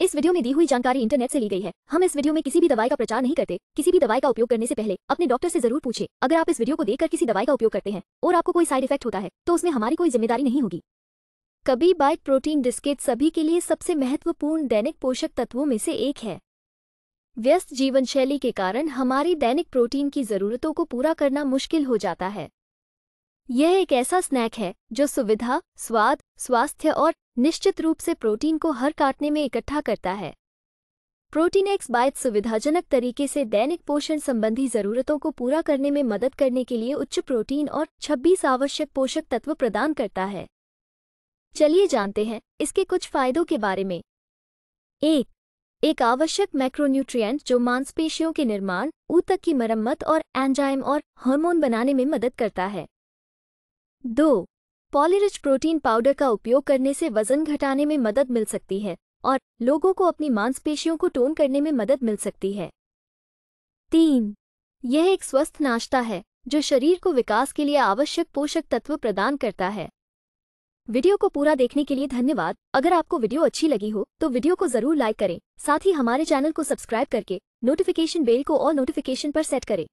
इस वीडियो में दी हुई जानकारी इंटरनेट से ली गई है हम इस वीडियो में किसी भी दवाई का प्रचार नहीं करते किसी भी दवाई का उपयोग करने से पहले अपने डॉक्टर से जरूर पूछे अगर आप इस वीडियो को देखकर किसी दवाई का उपयोग करते हैं और आपको कोई साइड इफेक्ट होता है तो उसमें हमारी कोई जिम्मेदारी नहीं होगी कभी बाइट प्रोटीन बिस्किट सभी के लिए सबसे महत्वपूर्ण दैनिक पोषक तत्वों में से एक है व्यस्त जीवन शैली के कारण हमारी दैनिक प्रोटीन की जरूरतों को पूरा करना मुश्किल हो जाता है यह एक ऐसा स्नैक है जो सुविधा स्वाद स्वास्थ्य और निश्चित रूप से प्रोटीन को हर काटने में इकट्ठा करता है प्रोटीन एक्स बाइट सुविधाजनक तरीके से दैनिक पोषण संबंधी जरूरतों को पूरा करने में मदद करने के लिए उच्च प्रोटीन और 26 आवश्यक पोषक तत्व प्रदान करता है चलिए जानते हैं इसके कुछ फायदों के बारे में एक एक आवश्यक मैक्रोन्यूट्रिएंट जो मांसपेशियों के निर्माण ऊतक की मरम्मत और एंजाइम और हार्मोन बनाने में मदद करता है दो पॉलीरिच प्रोटीन पाउडर का उपयोग करने से वजन घटाने में मदद मिल सकती है और लोगों को अपनी मांसपेशियों को टोन करने में मदद मिल सकती है तीन यह एक स्वस्थ नाश्ता है जो शरीर को विकास के लिए आवश्यक पोषक तत्व प्रदान करता है वीडियो को पूरा देखने के लिए धन्यवाद अगर आपको वीडियो अच्छी लगी हो तो वीडियो को जरूर लाइक करें साथ ही हमारे चैनल को सब्सक्राइब करके नोटिफिकेशन बेल को और नोटिफिकेशन पर सेट करें